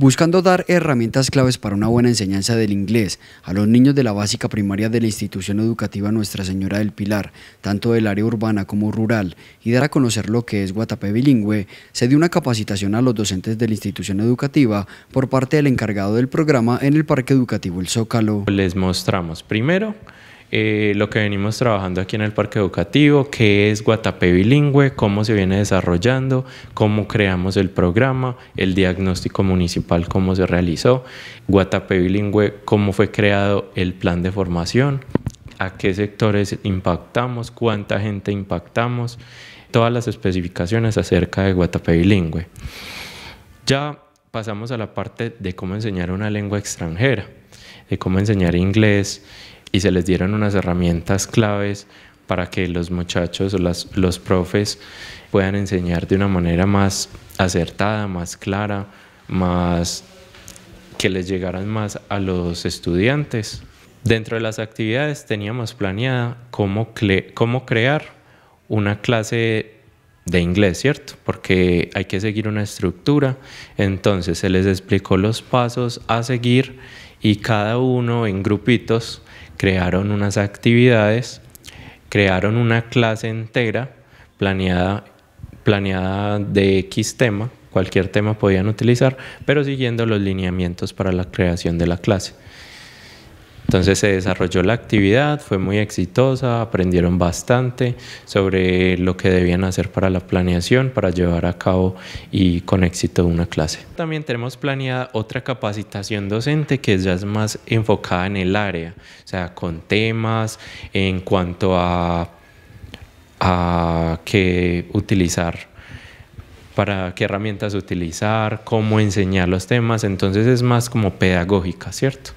buscando dar herramientas claves para una buena enseñanza del inglés a los niños de la básica primaria de la institución educativa Nuestra Señora del Pilar, tanto del área urbana como rural, y dar a conocer lo que es Guatapé bilingüe, se dio una capacitación a los docentes de la institución educativa por parte del encargado del programa en el Parque Educativo El Zócalo. Les mostramos primero eh, lo que venimos trabajando aquí en el parque educativo, qué es Guatapé Bilingüe, cómo se viene desarrollando, cómo creamos el programa, el diagnóstico municipal, cómo se realizó, Guatapé Bilingüe, cómo fue creado el plan de formación, a qué sectores impactamos, cuánta gente impactamos, todas las especificaciones acerca de Guatapé Bilingüe. Ya pasamos a la parte de cómo enseñar una lengua extranjera, de cómo enseñar inglés y se les dieron unas herramientas claves para que los muchachos o las, los profes puedan enseñar de una manera más acertada, más clara, más que les llegaran más a los estudiantes. Dentro de las actividades teníamos planeada cómo, cómo crear una clase de inglés, ¿cierto? Porque hay que seguir una estructura. Entonces se les explicó los pasos a seguir y cada uno en grupitos crearon unas actividades, crearon una clase entera planeada, planeada de X tema, cualquier tema podían utilizar, pero siguiendo los lineamientos para la creación de la clase. Entonces se desarrolló la actividad, fue muy exitosa, aprendieron bastante sobre lo que debían hacer para la planeación, para llevar a cabo y con éxito una clase. También tenemos planeada otra capacitación docente que ya es más enfocada en el área, o sea, con temas en cuanto a, qué utilizar para qué herramientas utilizar, cómo enseñar los temas, entonces es más como pedagógica, ¿cierto?